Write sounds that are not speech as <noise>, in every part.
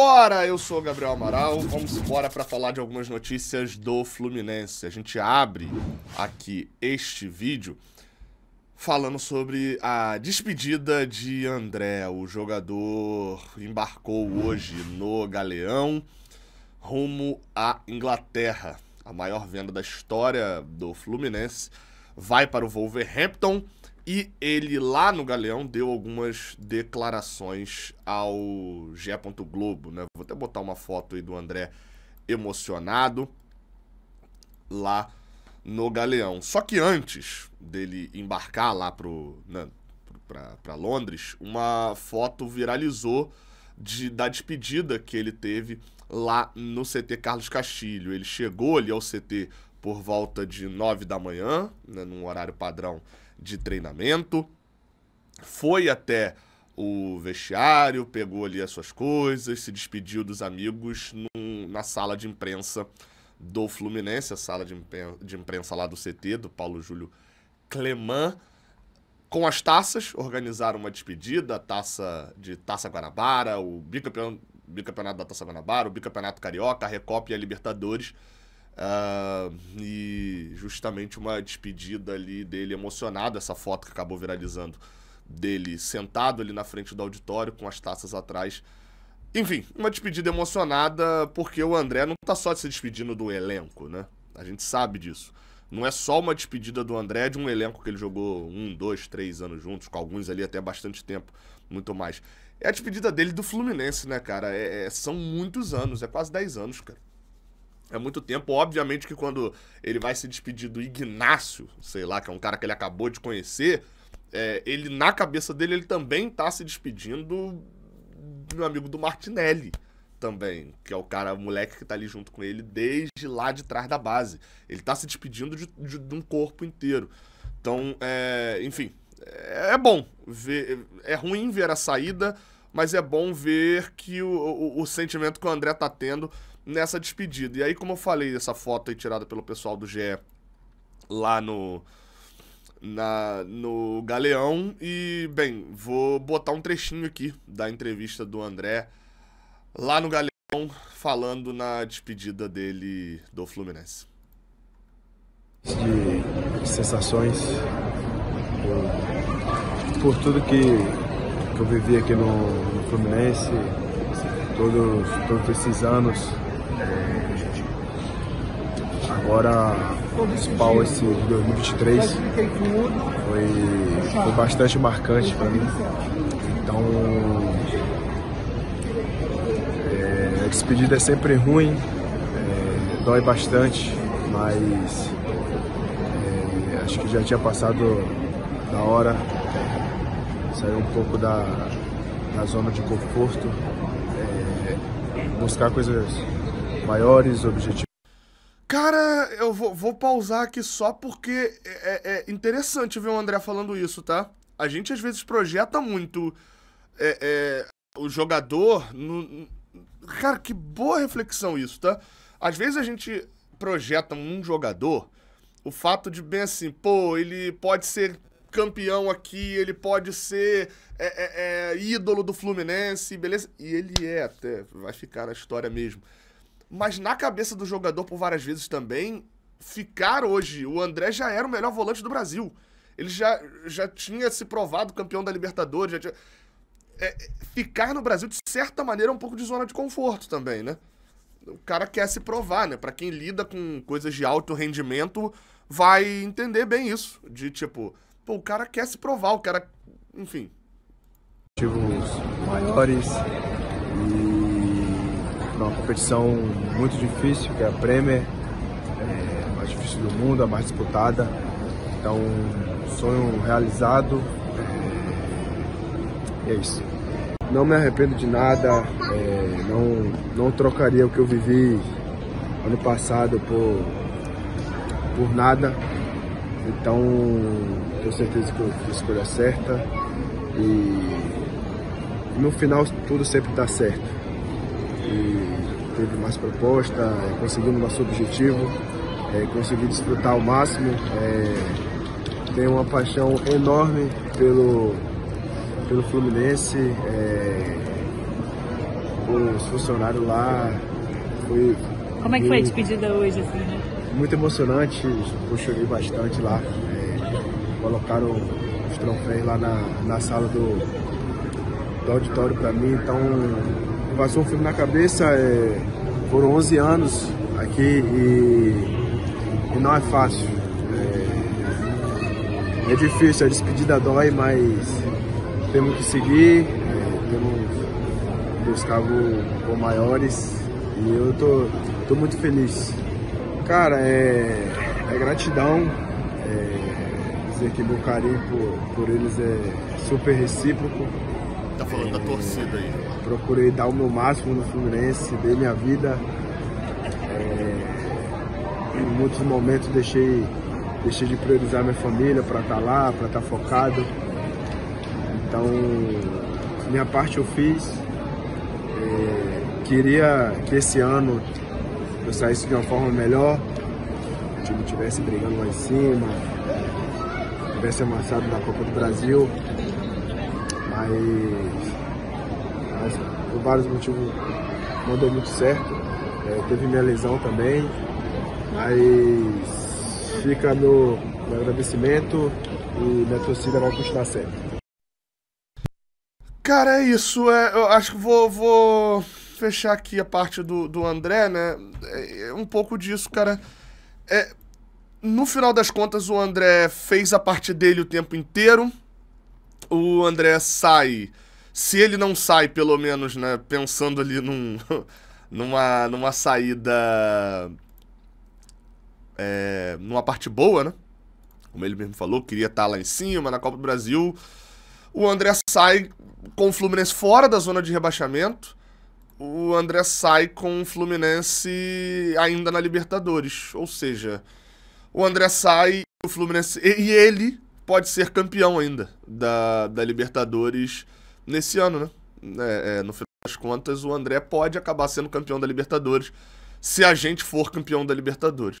embora! Eu sou o Gabriel Amaral, vamos embora para falar de algumas notícias do Fluminense. A gente abre aqui este vídeo falando sobre a despedida de André. O jogador embarcou hoje no Galeão rumo à Inglaterra. A maior venda da história do Fluminense vai para o Wolverhampton e ele lá no Galeão deu algumas declarações ao Gé. Globo, né? Vou até botar uma foto aí do André emocionado lá no Galeão. Só que antes dele embarcar lá pro, né, para Londres, uma foto viralizou de, da despedida que ele teve lá no CT Carlos Castilho. Ele chegou ali ao CT por volta de 9 da manhã, né, num horário padrão de treinamento, foi até o vestiário, pegou ali as suas coisas, se despediu dos amigos num, na sala de imprensa do Fluminense, a sala de imprensa, de imprensa lá do CT, do Paulo Júlio Clemã, com as taças, organizaram uma despedida, a taça de Taça Guanabara, o bicampeão, bicampeonato da Taça Guanabara, o bicampeonato carioca, a Recopa e a Libertadores. Uh, e justamente uma despedida ali dele emocionado, essa foto que acabou viralizando dele sentado ali na frente do auditório com as taças atrás. Enfim, uma despedida emocionada porque o André não tá só se despedindo do elenco, né? A gente sabe disso. Não é só uma despedida do André é de um elenco que ele jogou um, dois, três anos juntos, com alguns ali até bastante tempo, muito mais. É a despedida dele do Fluminense, né, cara? É, é, são muitos anos, é quase dez anos, cara é muito tempo. Obviamente que quando ele vai se despedir do Ignácio, sei lá, que é um cara que ele acabou de conhecer, é, ele, na cabeça dele, ele também tá se despedindo do amigo do Martinelli também, que é o cara, o moleque que tá ali junto com ele desde lá de trás da base. Ele tá se despedindo de, de, de um corpo inteiro. Então, é, enfim, é, é bom ver. É ruim ver a saída, mas é bom ver que o, o, o sentimento que o André tá tendo nessa despedida. E aí, como eu falei, essa foto aí tirada pelo pessoal do GE lá no, na, no Galeão. E, bem, vou botar um trechinho aqui da entrevista do André lá no Galeão, falando na despedida dele do Fluminense. De sensações por, por tudo que, que eu vivi aqui no, no Fluminense, todos, todos esses anos Agora, o principal esse 2023 foi, foi bastante marcante para mim. Então, é, a despedida é sempre ruim, é, dói bastante, mas é, acho que já tinha passado da hora, sair um pouco da, da zona de conforto, é, buscar coisas maiores objetivos. Cara, eu vou, vou, pausar aqui só porque é, é, é, interessante ver o André falando isso, tá? A gente às vezes projeta muito é, é, o jogador. No... Cara, que boa reflexão isso, tá? Às vezes a gente projeta um jogador o fato de, bem assim, pô, ele pode ser campeão aqui, ele pode ser é, é, ídolo do Fluminense, beleza? E ele é até, vai ficar na história mesmo mas na cabeça do jogador por várias vezes também, ficar hoje, o André já era o melhor volante do Brasil. Ele já, já tinha se provado campeão da Libertadores. Tinha... É, é, ficar no Brasil, de certa maneira, é um pouco de zona de conforto também, né? O cara quer se provar, né? Para quem lida com coisas de alto rendimento, vai entender bem isso. De tipo, pô, o cara quer se provar, o cara. Enfim. Motivos maiores numa competição muito difícil, que é a Premier, é a mais difícil do mundo, a mais disputada. Então, sonho realizado. É, é isso. Não me arrependo de nada, é, não, não trocaria o que eu vivi ano passado por, por nada. Então, tenho certeza que eu fiz a escolha certa e no final tudo sempre dá certo. E teve mais proposta, é, conseguimos nosso objetivo, é, consegui desfrutar ao máximo. É, tenho uma paixão enorme pelo, pelo Fluminense, é, os funcionários lá. Foi, Como é que foi a despedida hoje? Assim, né? Muito emocionante, eu chorei bastante lá. É, colocaram os troféus lá na, na sala do, do auditório para mim, então passou um filme na cabeça, é, foram 11 anos aqui e, e não é fácil. É, é, difícil, a despedida dói, mas temos que seguir, é, temos que buscar voos maiores e eu tô, tô muito feliz. Cara, é, é gratidão, é, dizer que meu carinho por, por eles é super recíproco. Tá falando da torcida aí procurei dar o meu máximo no Fluminense, dei minha vida. É, em muitos momentos deixei, deixei de priorizar minha família para estar tá lá, para estar tá focado. Então, minha parte eu fiz. É, queria que esse ano eu saísse de uma forma melhor, o time estivesse brigando lá em cima, tivesse amassado na Copa do Brasil. Mas por vários motivos não deu muito certo. É, teve minha lesão também, mas fica no, no agradecimento e minha torcida vai continuar sempre. Cara, é isso. É, eu acho que vou, vou fechar aqui a parte do, do André, né? É, é um pouco disso, cara. É, no final das contas, o André fez a parte dele o tempo inteiro. O André sai se ele não sai, pelo menos, né, pensando ali num, <laughs> numa, numa saída. É, numa parte boa, né? Como ele mesmo falou, queria estar tá lá em cima, na Copa do Brasil. O André sai com o Fluminense fora da zona de rebaixamento. O André sai com o Fluminense ainda na Libertadores. Ou seja, o André sai o Fluminense. E ele pode ser campeão ainda da, da Libertadores nesse ano, né? É, é, no final das contas, o André pode acabar sendo campeão da Libertadores se a gente for campeão da Libertadores.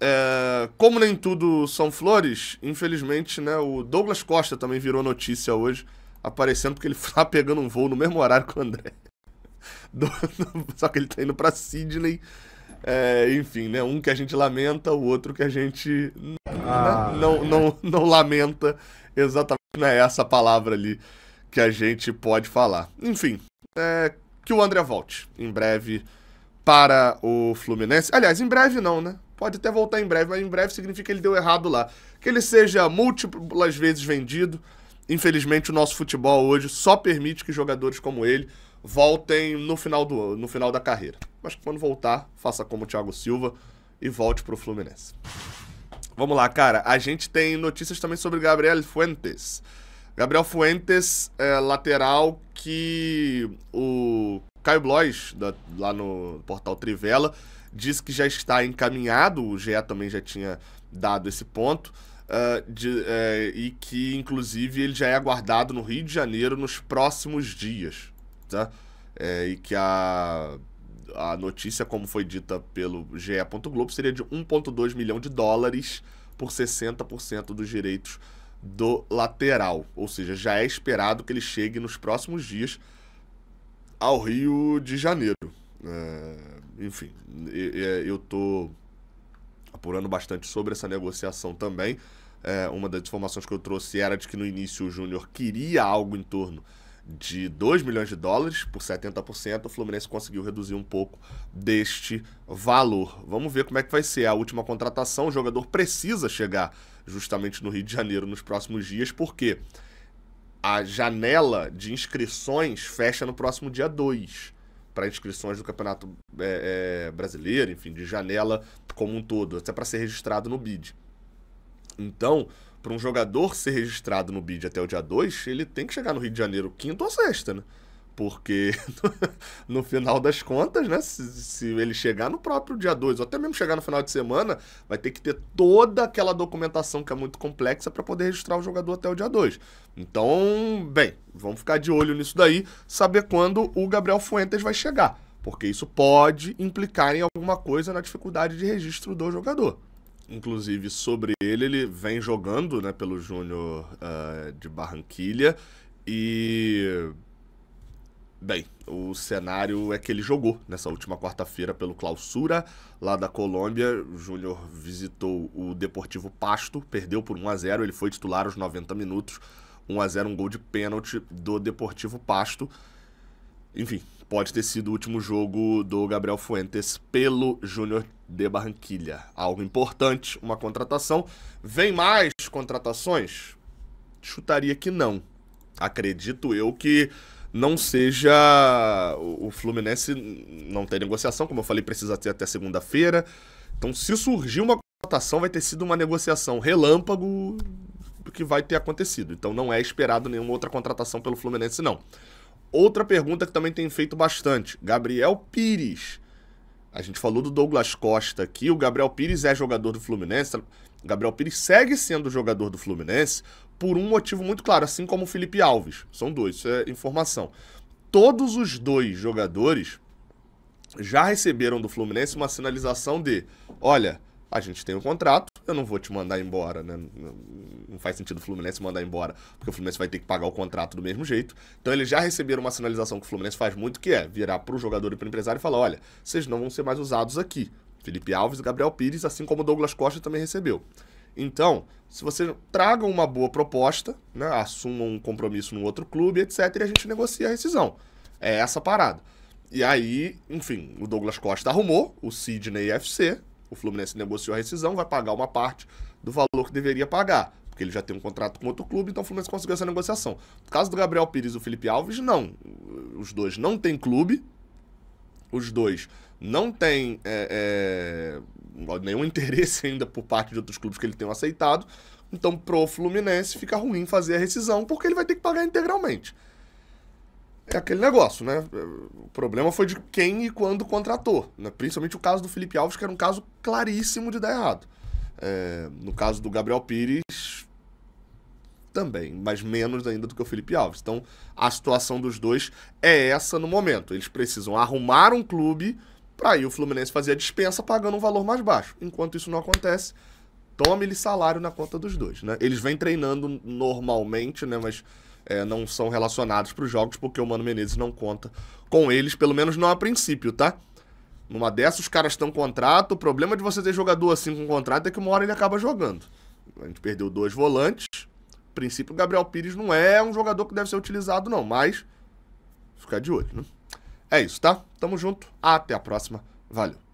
É, como nem tudo são flores, infelizmente, né, o Douglas Costa também virou notícia hoje, aparecendo porque ele <laughs> tá pegando um voo no mesmo horário que o André. <laughs> Do, do, só que ele tá indo para Sydney. É, enfim, né, um que a gente lamenta, o outro que a gente ah, né, não, é. não, não lamenta. Exatamente não é essa palavra ali que a gente pode falar. Enfim, é, que o André volte em breve para o Fluminense. Aliás, em breve não, né? Pode até voltar em breve, mas em breve significa que ele deu errado lá. Que ele seja múltiplas vezes vendido. Infelizmente, o nosso futebol hoje só permite que jogadores como ele voltem no final do no final da carreira. Mas quando voltar, faça como o Thiago Silva e volte para o Fluminense. Vamos lá, cara. A gente tem notícias também sobre Gabriel Fuentes. Gabriel Fuentes, é, lateral que o Caio Blois, da, lá no portal Trivela, diz que já está encaminhado, o GE também já tinha dado esse ponto, uh, de, uh, e que inclusive ele já é aguardado no Rio de Janeiro nos próximos dias. Tá? É, e que a, a notícia, como foi dita pelo GE.globo, Globo, seria de 1,2 milhão de dólares por 60% dos direitos do lateral. Ou seja, já é esperado que ele chegue nos próximos dias ao Rio de Janeiro. É, enfim, eu estou apurando bastante sobre essa negociação também. É, uma das informações que eu trouxe era de que no início o Júnior queria algo em torno de 2 milhões de dólares por 70%, o Fluminense conseguiu reduzir um pouco deste valor. Vamos ver como é que vai ser a última contratação. O jogador precisa chegar justamente no Rio de Janeiro nos próximos dias, porque a janela de inscrições fecha no próximo dia 2 para inscrições do Campeonato é, é, Brasileiro, enfim, de janela como um todo, até para ser registrado no BID. Então, para um jogador ser registrado no BID até o dia 2, ele tem que chegar no Rio de Janeiro quinta ou sexta, né? Porque <laughs> no final das contas, né? Se, se ele chegar no próprio dia 2, ou até mesmo chegar no final de semana, vai ter que ter toda aquela documentação que é muito complexa para poder registrar o jogador até o dia 2. Então, bem, vamos ficar de olho nisso daí, saber quando o Gabriel Fuentes vai chegar. Porque isso pode implicar em alguma coisa na dificuldade de registro do jogador inclusive, sobre ele. Ele vem jogando né, pelo Júnior uh, de Barranquilha e. Bem, o cenário é que ele jogou nessa última quarta-feira pelo Clausura, lá da Colômbia. Júnior visitou o Deportivo Pasto, perdeu por 1 a 0 ele foi titular aos 90 minutos. 1 a 0 um gol de pênalti do Deportivo Pasto. Enfim, pode ter sido o último jogo do Gabriel Fuentes pelo Júnior de Barranquilha. Algo importante, uma contratação. Vem mais contratações? Chutaria que não. Acredito eu que não seja. O Fluminense não tem negociação, como eu falei, precisa ter até segunda-feira. Então, se surgir uma contratação, vai ter sido uma negociação relâmpago que vai ter acontecido. Então, não é esperado nenhuma outra contratação pelo Fluminense, não. Outra pergunta que também tem feito bastante, Gabriel Pires. A gente falou do Douglas Costa aqui, o Gabriel Pires é jogador do Fluminense, o Gabriel Pires segue sendo jogador do Fluminense por um motivo muito claro, assim como o Felipe Alves. São dois, isso é informação. Todos os dois jogadores já receberam do Fluminense uma sinalização de: olha, a gente tem um contrato, eu não vou te mandar embora, né? Não faz sentido o Fluminense mandar embora, porque o Fluminense vai ter que pagar o contrato do mesmo jeito. Então eles já receberam uma sinalização que o Fluminense faz muito, que é virar para o jogador e para o empresário e falar: olha, vocês não vão ser mais usados aqui. Felipe Alves e Gabriel Pires, assim como o Douglas Costa também recebeu. Então, se vocês tragam uma boa proposta, né, assumam um compromisso no outro clube, etc., e a gente negocia a rescisão. É essa parada. E aí, enfim, o Douglas Costa arrumou o Sidney FC, o Fluminense negociou a rescisão, vai pagar uma parte do valor que deveria pagar, porque ele já tem um contrato com outro clube, então o Fluminense conseguiu essa negociação. No caso do Gabriel Pires e do Felipe Alves, não. Os dois não têm clube, os dois não têm é, é, nenhum <laughs> interesse ainda por parte de outros clubes que ele tenha aceitado, então pro Fluminense fica ruim fazer a rescisão, porque ele vai ter que pagar integralmente. É aquele negócio, né? O problema foi de quem e quando contratou. Né? Principalmente o caso do Felipe Alves, que era um caso claríssimo de dar errado. É, no caso do Gabriel Pires, também, mas menos ainda do que o Felipe Alves. Então, a situação dos dois é essa no momento. Eles precisam arrumar um clube para aí o Fluminense fazer a dispensa pagando um valor mais baixo. Enquanto isso não acontece, tome-lhe salário na conta dos dois, né? Eles vêm treinando normalmente, né? Mas é, não são relacionados para os jogos, porque o Mano Menezes não conta com eles, pelo menos não a princípio, tá? Numa dessas, os caras estão contrato. O problema de você ter jogador assim com contrato é que uma hora ele acaba jogando. A gente perdeu dois volantes. A princípio, o Gabriel Pires não é um jogador que deve ser utilizado, não, mas ficar de olho, né? É isso, tá? Tamo junto. Até a próxima. Valeu.